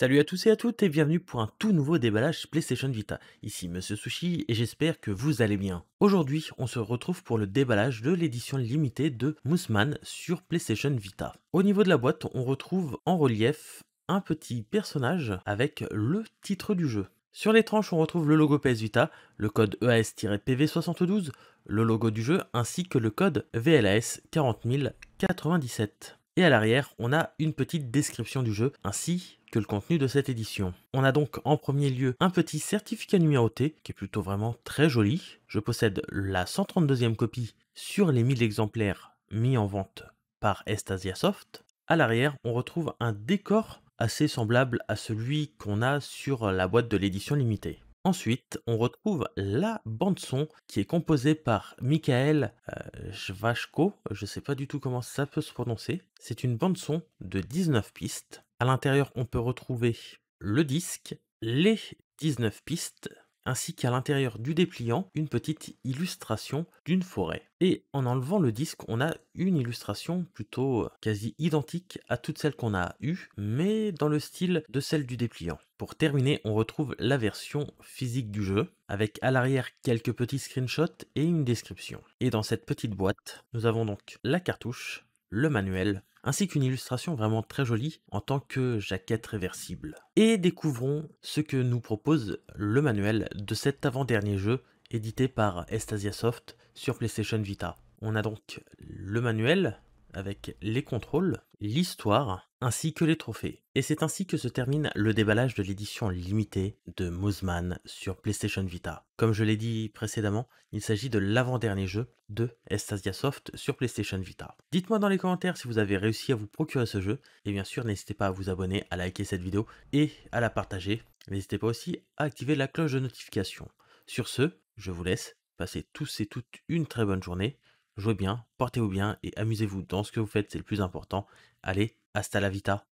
Salut à tous et à toutes et bienvenue pour un tout nouveau déballage PlayStation Vita. Ici Monsieur Sushi et j'espère que vous allez bien. Aujourd'hui, on se retrouve pour le déballage de l'édition limitée de Mousseman sur PlayStation Vita. Au niveau de la boîte, on retrouve en relief un petit personnage avec le titre du jeu. Sur les tranches, on retrouve le logo PS Vita, le code EAS-PV72, le logo du jeu ainsi que le code VLAS 40097. Et à l'arrière, on a une petite description du jeu, ainsi que le contenu de cette édition. On a donc en premier lieu un petit certificat numéroté qui est plutôt vraiment très joli. Je possède la 132e copie sur les 1000 exemplaires mis en vente par Estasia Soft. À l'arrière, on retrouve un décor assez semblable à celui qu'on a sur la boîte de l'édition limitée. Ensuite, on retrouve la bande-son qui est composée par Michael euh, Je ne sais pas du tout comment ça peut se prononcer. C'est une bande-son de 19 pistes. À l'intérieur, on peut retrouver le disque, les 19 pistes, ainsi qu'à l'intérieur du dépliant une petite illustration d'une forêt. Et en enlevant le disque, on a une illustration plutôt euh, quasi identique à toutes celles qu'on a eues, mais dans le style de celle du dépliant. Pour terminer, on retrouve la version physique du jeu, avec à l'arrière quelques petits screenshots et une description. Et dans cette petite boîte, nous avons donc la cartouche, le manuel, ainsi qu'une illustration vraiment très jolie en tant que jaquette réversible. Et découvrons ce que nous propose le manuel de cet avant-dernier jeu édité par Estasia Soft sur PlayStation Vita. On a donc le manuel avec les contrôles, l'histoire, ainsi que les trophées. Et c'est ainsi que se termine le déballage de l'édition limitée de Mozman sur PlayStation Vita. Comme je l'ai dit précédemment, il s'agit de l'avant-dernier jeu de Estasia Soft sur PlayStation Vita. Dites-moi dans les commentaires si vous avez réussi à vous procurer ce jeu, et bien sûr n'hésitez pas à vous abonner, à liker cette vidéo et à la partager. N'hésitez pas aussi à activer la cloche de notification. Sur ce, je vous laisse, passez tous et toutes une très bonne journée, jouez bien, portez-vous bien et amusez-vous dans ce que vous faites, c'est le plus important. Allez, Hasta la Vita.